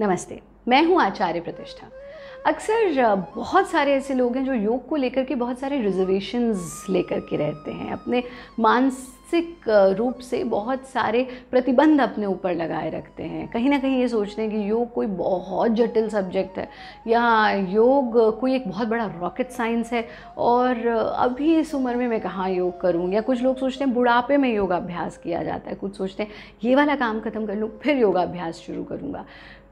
नमस्ते मैं हूं आचार्य प्रतिष्ठा अक्सर बहुत सारे ऐसे लोग हैं जो योग को लेकर के बहुत सारे रिजर्वेशंस लेकर के रहते हैं अपने मानसिक रूप से बहुत सारे प्रतिबंध अपने ऊपर लगाए रखते हैं कहीं ना कहीं ये सोचते हैं कि योग कोई बहुत जटिल सब्जेक्ट है या योग कोई एक बहुत बड़ा रॉकेट साइंस है और अभी इस उम्र में मैं कहाँ योग करूँ या कुछ लोग सोचते हैं बुढ़ापे में योगाभ्यास किया जाता है कुछ सोचते हैं ये वाला काम ख़त्म कर लूँ फिर योगाभ्यास शुरू करूँगा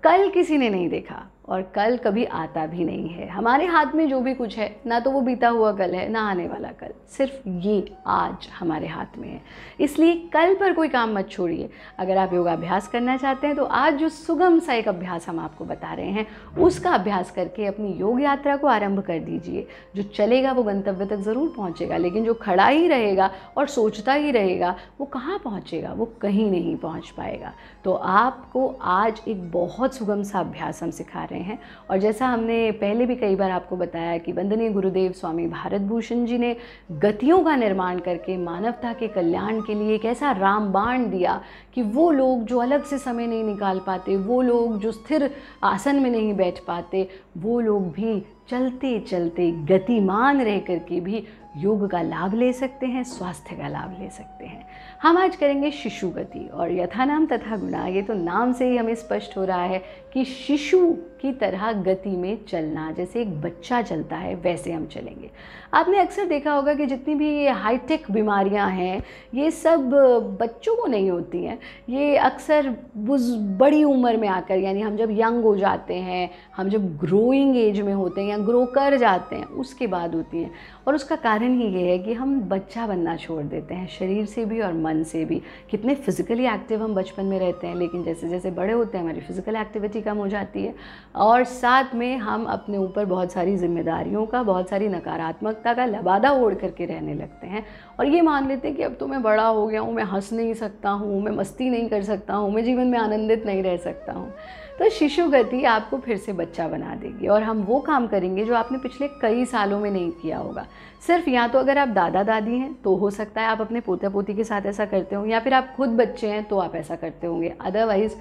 कल किसी ने नहीं देखा और कल कभी आता भी नहीं है हमारे हाथ में जो भी कुछ है ना तो वो बीता हुआ कल है ना आने वाला कल सिर्फ ये आज हमारे हाथ में है इसलिए कल पर कोई काम मत छोड़िए अगर आप योगाभ्यास करना चाहते हैं तो आज जो सुगम सा एक अभ्यास हम आपको बता रहे हैं उसका अभ्यास करके अपनी योग यात्रा को आरंभ कर दीजिए जो चलेगा वो गंतव्य तक ज़रूर पहुँचेगा लेकिन जो खड़ा ही रहेगा और सोचता ही रहेगा वो कहाँ पहुँचेगा वो कहीं नहीं पहुँच पाएगा तो आपको आज एक बहुत सुगम सा अभ्यास हम सिखा रहे हैं हैं और जैसा हमने पहले भी कई बार आपको बताया कि वंदनीय गुरुदेव स्वामी भारत भूषण जी ने गतियों का निर्माण करके मानवता के कल्याण के लिए एक ऐसा रामबाण दिया कि वो लोग जो अलग से समय नहीं निकाल पाते वो लोग जो स्थिर आसन में नहीं बैठ पाते वो लोग भी चलते चलते गतिमान रह कर के भी योग का लाभ ले सकते हैं स्वास्थ्य का लाभ ले सकते हैं हम आज करेंगे शिशु गति और यथा नाम तथा गुणा ये तो नाम से ही हमें स्पष्ट हो रहा है कि शिशु की तरह गति में चलना जैसे एक बच्चा चलता है वैसे हम चलेंगे आपने अक्सर देखा होगा कि जितनी भी ये हाईटेक बीमारियां हैं ये सब बच्चों को नहीं होती हैं ये अक्सर बुज बड़ी उम्र में आकर यानी हम जब यंग हो जाते हैं हम जब ग्रोइंग एज में होते हैं या ग्रो कर जाते हैं उसके बाद होती हैं और उसका कारण ही ये है कि हम बच्चा बनना छोड़ देते हैं शरीर से भी और मन से भी कितने फिज़िकली एक्टिव हम बचपन में रहते हैं लेकिन जैसे जैसे बड़े होते हैं हमारी फ़िज़िकल एक्टिविटी कम हो जाती है और साथ में हम अपने ऊपर बहुत सारी जिम्मेदारियों का बहुत सारी नकारात्मकता का लबादा ओढ़ करके रहने लगते हैं और ये मान लेते हैं कि अब तो मैं बड़ा हो गया हूँ मैं हंस नहीं सकता हूँ मैं मस्ती नहीं कर सकता हूँ मैं जीवन में आनंदित नहीं रह सकता हूँ तो शिशु गति आपको फिर से बच्चा बना देगी और हम वो काम करेंगे जो आपने पिछले कई सालों में नहीं किया होगा सिर्फ या तो अगर आप दादा दादी हैं तो हो सकता है आप अपने पोता पोती के साथ ऐसा करते हो या फिर आप खुद बच्चे हैं तो आप ऐसा करते होंगे अदरवाइज़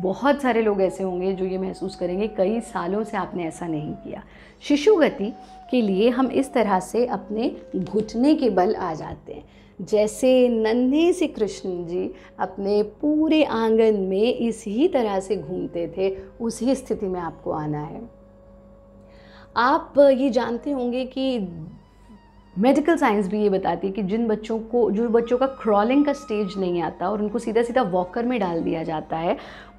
बहुत सारे लोग ऐसे होंगे जो ये महसूस करेंगे कई सालों से आपने ऐसा नहीं किया शिशु गति के लिए हम इस तरह से अपने घुटने के बल आ जाते हैं जैसे नन्हे से कृष्ण जी अपने पूरे आंगन में इस ही तरह से घूमते थे उसी स्थिति में आपको आना है आप ये जानते होंगे कि मेडिकल साइंस भी ये बताती है कि जिन बच्चों को जो बच्चों का क्रॉलिंग का स्टेज नहीं आता और उनको सीधा सीधा वॉकर में डाल दिया जाता है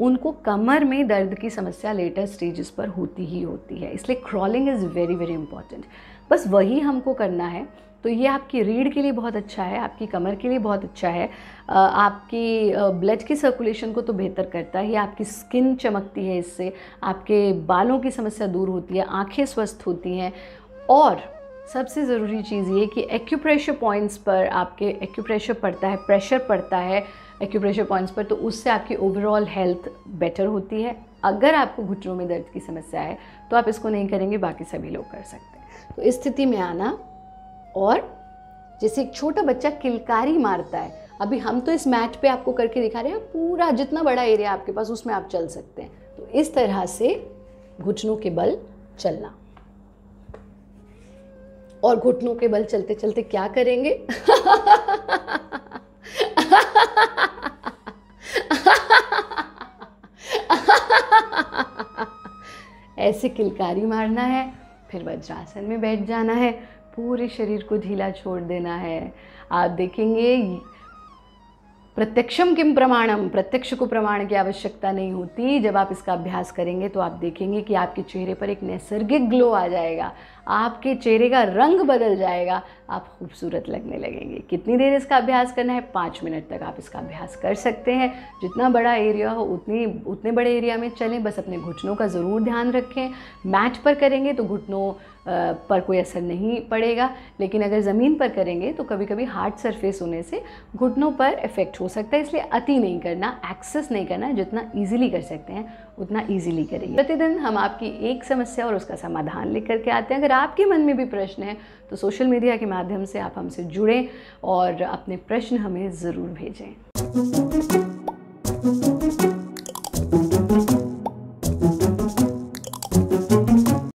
उनको कमर में दर्द की समस्या लेटर स्टेजेस पर होती ही होती है इसलिए crawling is very very important बस वही हमको करना है तो ये आपकी रीढ़ के लिए बहुत अच्छा है आपकी कमर के लिए बहुत अच्छा है आपकी ब्लड की सर्कुलेशन को तो बेहतर करता है आपकी स्किन चमकती है इससे आपके बालों की समस्या दूर होती है आंखें स्वस्थ होती हैं और सबसे ज़रूरी चीज़ ये कि एक्यूप्रेशर पॉइंट्स पर आपके एक्यूप्रेशर पड़ता है प्रेशर पड़ता है एक्यूप्रेशर पॉइंट्स पर तो उससे आपकी ओवरऑल हेल्थ बेटर होती है अगर आपको घुटनों में दर्द की समस्या है तो आप इसको नहीं करेंगे बाकी सभी लोग कर सकते हैं तो इस स्थिति में आना और जैसे एक छोटा बच्चा किलकारी मारता है अभी हम तो इस मैट पे आपको करके दिखा रहे हैं पूरा जितना बड़ा एरिया आपके पास उसमें आप चल सकते हैं तो इस तरह से घुटनों के बल चलना और घुटनों के बल चलते चलते क्या करेंगे ऐसे किलकारी मारना है फिर वज्रासन में बैठ जाना है पूरे शरीर को ढीला छोड़ देना है आप देखेंगे प्रत्यक्षम किम प्रमाणम प्रत्यक्ष को प्रमाण की आवश्यकता नहीं होती जब आप इसका अभ्यास करेंगे तो आप देखेंगे कि आपके चेहरे पर एक नैसर्गिक ग्लो आ जाएगा आपके चेहरे का रंग बदल जाएगा आप खूबसूरत लगने लगेंगे कितनी देर इसका अभ्यास करना है पाँच मिनट तक आप इसका अभ्यास कर सकते हैं जितना बड़ा एरिया हो उतनी उतने बड़े एरिया में चलें बस अपने घुटनों का ज़रूर ध्यान रखें मैट पर करेंगे तो घुटनों पर कोई असर नहीं पड़ेगा लेकिन अगर ज़मीन पर करेंगे तो कभी कभी हार्ड सरफेस होने से घुटनों पर इफ़ेक्ट हो सकता है इसलिए अति नहीं करना एक्सेस नहीं करना जितना ईजिली कर सकते हैं उतना ईजिली करेंगे प्रतिदिन हम आपकी एक समस्या और उसका समाधान लिख करके आते हैं अगर आपके मन में भी प्रश्न है तो सोशल मीडिया के माध्यम से आप हमसे जुड़ें और अपने प्रश्न हमें ज़रूर भेजें